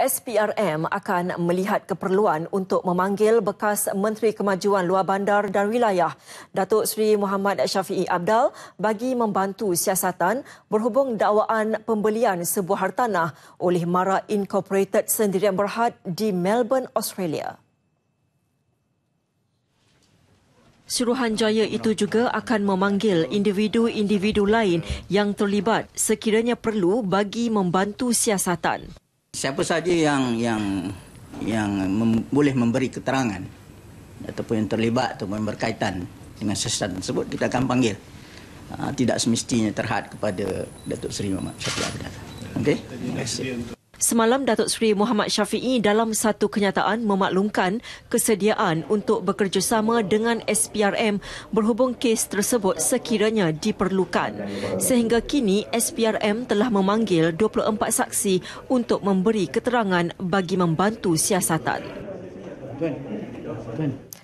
SPRM akan melihat keperluan untuk memanggil bekas Menteri Kemajuan Luar Bandar dan Wilayah, Datuk Seri Muhammad Syafi'i Abdal bagi membantu siasatan berhubung dakwaan pembelian sebuah hartanah oleh Mara Incorporated Sendirian Berhad di Melbourne, Australia. Suruhanjaya itu juga akan memanggil individu-individu lain yang terlibat sekiranya perlu bagi membantu siasatan siapa saja yang yang yang mem, boleh memberi keterangan ataupun yang terlibat ataupun berkaitan dengan sesat tersebut kita akan panggil uh, tidak semestinya terhad kepada Datuk Seri Muhammad Syafiq Abdul. Okey. Terima kasih. Semalam Datuk Seri Muhammad Syafiee dalam satu kenyataan memaklumkan kesediaan untuk bekerjasama dengan SPRM berhubung kes tersebut sekiranya diperlukan. Sehingga kini SPRM telah memanggil 24 saksi untuk memberi keterangan bagi membantu siasatan. Tuan. Tuan.